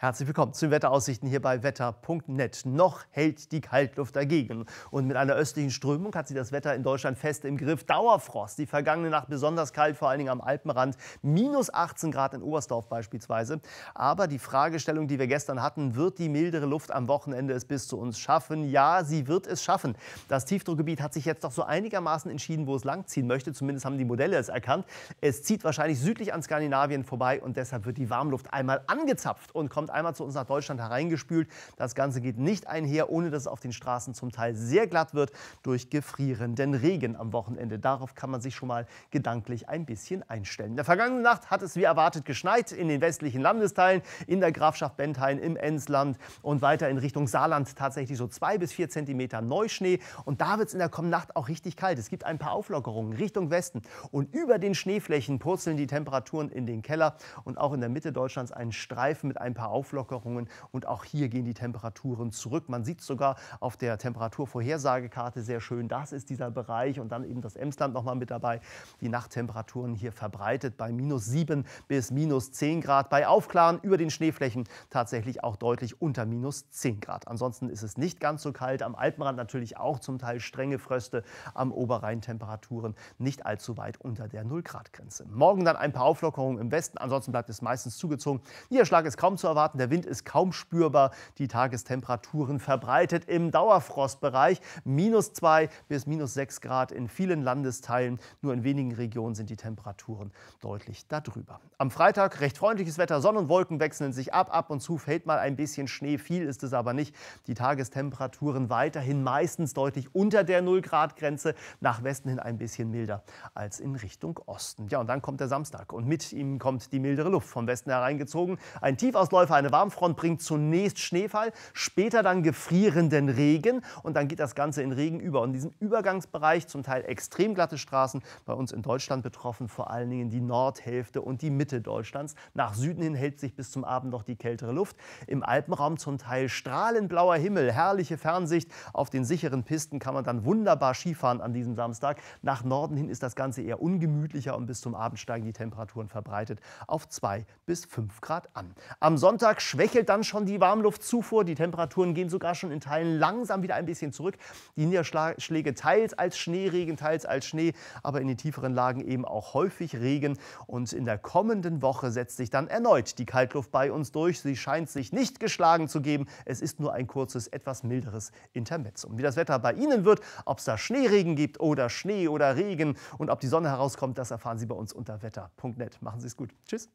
Herzlich willkommen zu den Wetteraussichten hier bei wetter.net. Noch hält die Kaltluft dagegen. Und mit einer östlichen Strömung hat sie das Wetter in Deutschland fest im Griff. Dauerfrost, die vergangene Nacht besonders kalt, vor allen Dingen am Alpenrand. Minus 18 Grad in Oberstdorf beispielsweise. Aber die Fragestellung, die wir gestern hatten, wird die mildere Luft am Wochenende es bis zu uns schaffen? Ja, sie wird es schaffen. Das Tiefdruckgebiet hat sich jetzt doch so einigermaßen entschieden, wo es langziehen möchte. Zumindest haben die Modelle es erkannt. Es zieht wahrscheinlich südlich an Skandinavien vorbei und deshalb wird die Warmluft einmal angezapft und kommt und einmal zu uns nach Deutschland hereingespült. Das Ganze geht nicht einher, ohne dass es auf den Straßen zum Teil sehr glatt wird durch gefrierenden Regen am Wochenende. Darauf kann man sich schon mal gedanklich ein bisschen einstellen. In der vergangenen Nacht hat es wie erwartet geschneit in den westlichen Landesteilen, in der Grafschaft Bentheim, im Emsland und weiter in Richtung Saarland tatsächlich so zwei bis vier Zentimeter Neuschnee. Und da wird es in der kommenden Nacht auch richtig kalt. Es gibt ein paar Auflockerungen Richtung Westen. Und über den Schneeflächen purzeln die Temperaturen in den Keller und auch in der Mitte Deutschlands einen Streifen mit ein paar Auflockerungen und auch hier gehen die Temperaturen zurück. Man sieht sogar auf der Temperaturvorhersagekarte sehr schön, das ist dieser Bereich und dann eben das Emsland nochmal mit dabei. Die Nachttemperaturen hier verbreitet bei minus 7 bis minus 10 Grad. Bei Aufklaren über den Schneeflächen tatsächlich auch deutlich unter minus 10 Grad. Ansonsten ist es nicht ganz so kalt. Am Alpenrand natürlich auch zum Teil strenge Fröste. Am Oberrhein Temperaturen nicht allzu weit unter der 0 Grad Grenze. Morgen dann ein paar Auflockerungen im Westen. Ansonsten bleibt es meistens zugezogen. Niederschlag ist kaum zu erwarten. Graden. Der Wind ist kaum spürbar. Die Tagestemperaturen verbreitet im Dauerfrostbereich. Minus 2 bis minus 6 Grad in vielen Landesteilen. Nur in wenigen Regionen sind die Temperaturen deutlich darüber. Am Freitag recht freundliches Wetter. Sonne und Wolken wechseln sich ab. Ab und zu fällt mal ein bisschen Schnee. Viel ist es aber nicht. Die Tagestemperaturen weiterhin meistens deutlich unter der 0-Grad-Grenze. Nach Westen hin ein bisschen milder als in Richtung Osten. Ja, und dann kommt der Samstag. Und mit ihm kommt die mildere Luft vom Westen hereingezogen. Ein Tiefausläufer eine Warmfront bringt zunächst Schneefall, später dann gefrierenden Regen und dann geht das Ganze in Regen über. Und in diesem Übergangsbereich zum Teil extrem glatte Straßen, bei uns in Deutschland betroffen vor allen Dingen die Nordhälfte und die Mitte Deutschlands. Nach Süden hin hält sich bis zum Abend noch die kältere Luft. Im Alpenraum zum Teil strahlend blauer Himmel, herrliche Fernsicht. Auf den sicheren Pisten kann man dann wunderbar Skifahren an diesem Samstag. Nach Norden hin ist das Ganze eher ungemütlicher und bis zum Abend steigen die Temperaturen verbreitet auf 2 bis 5 Grad an. Am Sonntag Montag schwächelt dann schon die Warmluftzufuhr. Die Temperaturen gehen sogar schon in Teilen langsam wieder ein bisschen zurück. Die Niederschläge teils als Schneeregen, teils als Schnee, aber in den tieferen Lagen eben auch häufig Regen. Und in der kommenden Woche setzt sich dann erneut die Kaltluft bei uns durch. Sie scheint sich nicht geschlagen zu geben. Es ist nur ein kurzes, etwas milderes Intermezzo. Und wie das Wetter bei Ihnen wird, ob es da Schneeregen gibt oder Schnee oder Regen und ob die Sonne herauskommt, das erfahren Sie bei uns unter wetter.net. Machen Sie es gut. Tschüss.